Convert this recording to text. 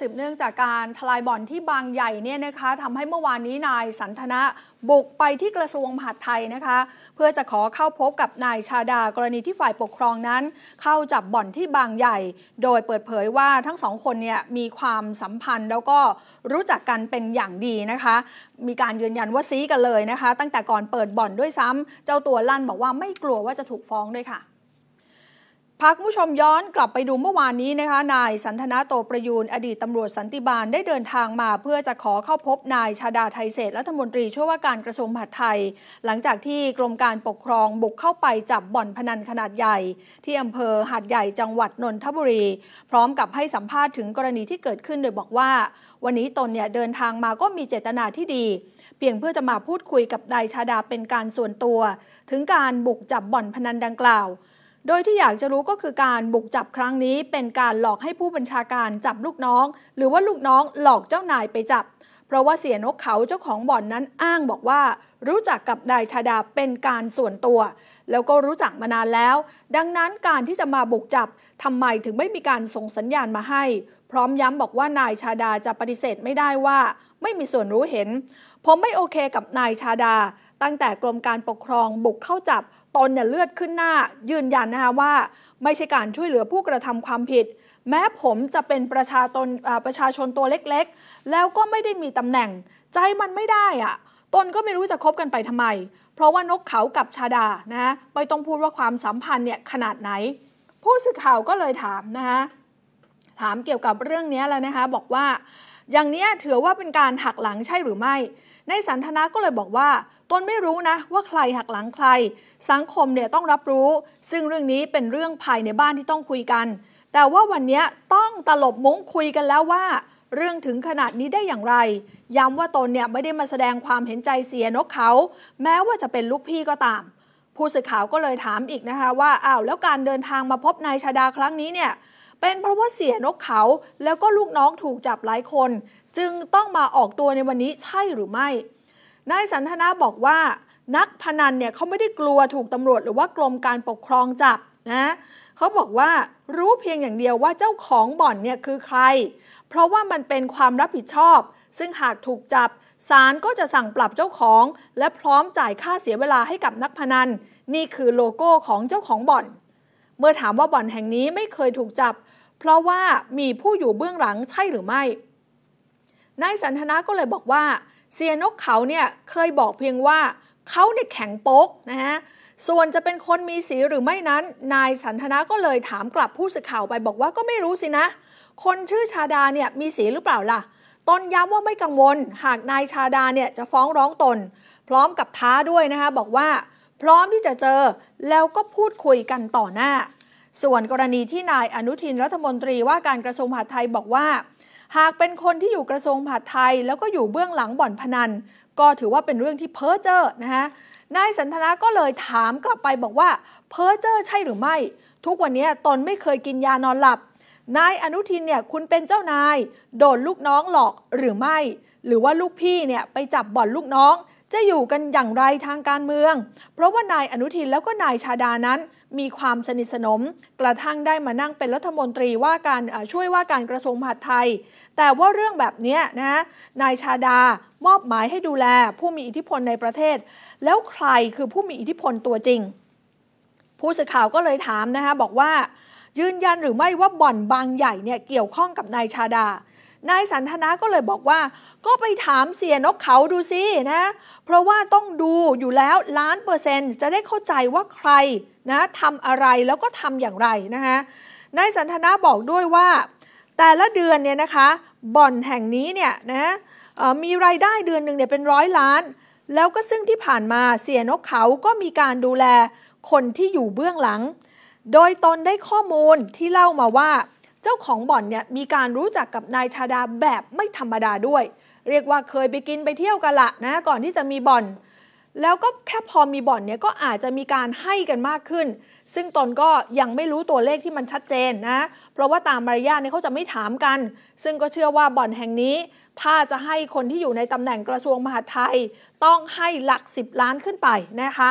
สืบเนื่องจากการทลายบ่อนที่บางใหญ่เนี่ยนะคะทำให้เมื่อวานนี้นายสันทนะบุกไปที่กระทรวงมหาดไทยนะคะ เพื่อจะขอเข้าพบกับนายชาดากรณีที่ฝ่ายปกครองนั้น เข้าจับบ่อนที่บางใหญ่ โดยเปิดเผยว่าทั้งสองคนเนี่ยมีความสัมพันธ์แล้วก็รู้จักกันเป็นอย่างดีนะคะ มีการยืนยันว่าซี้กันเลยนะคะ ตั้งแต่ก่อนเปิดบ่อนด้วยซ้ำเจ้าตัวลั่นบอกว่าไม่กลัวว่าจะถูกฟ้องด้วยค่ะพาคุณผู้ชมย้อนกลับไปดูเมื่อวานนี้นะคะนาย สันทนาโตประยูนอดีตตำรวจสันติบาลได้เดินทางมาเพื่อจะขอเข้าพบนายชาดาไทยเศษรัฐมนตรี ช่วยว่าการกระทรวงมหาดไทย หลังจากที่กรมการปกครองบุกเข้าไปจับบ่อนพนันขนาดใหญ่ ที่อำเภอหาดใหญ่จังหวัดนนทบุรี พร้อมกับให้สัมภาษณ์ถึงกรณีที่เกิดขึ้นโดยบอกว่า วันนี้ตนเนี่ยเดินทางมาก็มีเจตนาที่ดีเพียงเพื่อจะมาพูดคุยกับนายชาดาเป็นการส่วนตัว ถึงการบุกจับบ่อนพนันดังกล่าวโดยที่อยากจะรู้ก็คือการบุกจับครั้งนี้เป็นการหลอกให้ผู้บัญชาการจับลูกน้อง หรือว่าลูกน้องหลอกเจ้านายไปจับ เพราะว่าเสียนกเขาเจ้าของบ่อนนั้นอ้างบอกว่า รู้จักกับนายชาดาเป็นการส่วนตัว แล้วก็รู้จักมานานแล้ว ดังนั้นการที่จะมาบุกจับทำไมถึงไม่มีการส่งสัญญาณมาให้ พร้อมย้ำบอกว่านายชาดาจะปฏิเสธไม่ได้ว่า ไม่มีส่วนรู้เห็นผมไม่โอเคกับนายชาดาตั้งแต่กรมการปกครองบุกเข้าจับ ตนเนี่ยเลือดขึ้นหน้า ยืนยันนะคะว่า ไม่ใช่การช่วยเหลือผู้กระทำความผิด แม้ผมจะเป็นประชาตนประชาชนตัวเล็กๆ แล้วก็ไม่ได้มีตำแหน่ง ใจมันไม่ได้อะตนก็ไม่รู้จะคบกันไปทำไม เพราะว่านกเขากับชาดานะฮะไม่ต้องพูดว่าความสัมพันธ์เนี่ยขนาดไหน ผู้สื่อข่าวก็เลยถามนะคะถามเกี่ยวกับเรื่องนี้แล้วนะคะบอกว่าอย่างนี้ถือว่าเป็นการหักหลังใช่หรือไม่ ในสันทนา ก็เลยบอกว่า ตนไม่รู้นะ ว่าใครหักหลังใคร สังคมเนี่ยต้องรับรู้ ซึ่งเรื่องนี้เป็นเรื่องภายในบ้านที่ต้องคุยกัน แต่ว่าวันนี้ต้องตลบมุ้งคุยกันแล้วว่า เรื่องถึงขนาดนี้ได้อย่างไร ย้ำว่าตนเนี่ยไม่ได้มาแสดงความเห็นใจเสียนกเขา แม้ว่าจะเป็นลูกพี่ก็ตาม ผู้สื่อข่าวก็เลยถามอีกนะคะว่า อ้าวแล้วการเดินทางมาพบนายชาดาครั้งนี้เนี่ยเป็นเพราะว่าเสียนกเขาแล้วก็ลูกน้องถูกจับหลายคน จึงต้องมาออกตัวในวันนี้ใช่หรือไม่ นายสันทนาบอกว่า นักพนันเนี่ยเขาไม่ได้กลัวถูกตำรวจหรือว่ากรมการปกครองจับนะเขาบอกว่ารู้เพียงอย่างเดียวว่าเจ้าของบ่อนเนี่ย คือใคร เพราะว่ามันเป็นความรับผิดชอบ ซึ่งหากถูกจับศาลก็จะสั่งปรับเจ้าของ และพร้อมจ่ายค่าเสียเวลาให้กับนักพนัน นี่คือโลโก้ของเจ้าของบ่อนเมื่อถามว่าบ่อนแห่งนี้ไม่เคยถูกจับ เพราะว่ามีผู้อยู่เบื้องหลังใช่หรือไม่ นายสันทนาก็เลยบอกว่าเซียนกเขาเนี่ยเคยบอกเพียงว่าเขาเนี่ยแข็งโป๊กนะฮะ ส่วนจะเป็นคนมีสีหรือไม่นั้น นายสันทนาก็เลยถามกลับผู้สื่อข่าวไปบอกว่าก็ไม่รู้สินะ คนชื่อชาดาเนี่ยมีสีหรือเปล่าล่ะ ตนย้ำว่าไม่กังวล หากนายชาดาเนี่ยจะฟ้องร้องตน พร้อมกับท้าด้วยนะคะบอกว่า พร้อมที่จะเจอแล้วก็พูดคุยกันต่อหน้า ส่วนกรณีที่นายอนุทินรัฐมนตรีว่าการกระทรวงมหาดไทยบอกว่า หากเป็นคนที่อยู่กระทรวงมหาดไทย แล้วก็อยู่เบื้องหลังบ่อนพนัน ก็ถือว่าเป็นเรื่องที่เพ้อเจ้อนะคะนายสันทนา ก็เลยถามกลับไปบอกว่าเพ้อเจ้อใช่หรือไม่ ทุกวันนี้ตนไม่เคยกินยานอนหลับ นายอนุทินเนี่ยคุณเป็นเจ้านาย โดนลูกน้องหลอกหรือไม่ หรือว่าลูกพี่เนี่ยไปจับบ่อนลูกน้องจะอยู่กันอย่างไรทางการเมือง เพราะว่านายอนุทินแล้วก็นายชาดานั้น มีความสนิทสนม กระทั่งได้มานั่งเป็นรัฐมนตรีว่าการช่วยว่าการกระทรวงมหาดไทย แต่ว่าเรื่องแบบนี้นะนายชาดามอบหมายให้ดูแล ผู้มีอิทธิพลในประเทศ แล้วใครคือผู้มีอิทธิพลตัวจริง ผู้สื่อข่าวก็เลยถามนะคะบอกว่ายืนยันหรือไม่ว่าบ่อนบางใหญ่เนี่ยเกี่ยวข้องกับนายชาดานายสันทนา ก็เลยบอกว่า ก็ไปถามเสียนกเขาดูสินะ เพราะว่าต้องดูอยู่แล้วล้านเปอร์เซนต์จะได้เข้าใจว่าใครนะทำอะไรแล้วก็ทำอย่างไรนะคะนายสันทนาบอกด้วยว่า แต่ละเดือนเนี่ยนะคะ บ่อนแห่งนี้เนี่ยนะมีรายได้เดือนหนึ่งเนี่ยเป็นร้อยล้าน แล้วก็ซึ่งที่ผ่านมาเสียนกเขาก็มีการดูแลคนที่อยู่เบื้องหลัง โดยตนได้ข้อมูลที่เล่ามาว่าเจ้าของ บ่อนเนี่ยมีการรู้จักกับนายชาดาแบบไม่ธรรมดาด้วย เรียกว่าเคยไปกินไปเที่ยวกันละนะก่อนที่จะมีบ่อน แล้วก็แค่พอมีบ่อนเนี่ยก็อาจจะมีการให้กันมากขึ้น ซึ่งตนก็ยังไม่รู้ตัวเลขที่มันชัดเจนนะ เพราะว่าตามมารยาทเนี่ยเขาจะไม่ถามกัน ซึ่งก็เชื่อว่าบ่อนแห่งนี้ ถ้าจะให้คนที่อยู่ในตำแหน่งกระทรวงมหาดไทย ต้องให้หลัก 10 ล้านขึ้นไปนะคะ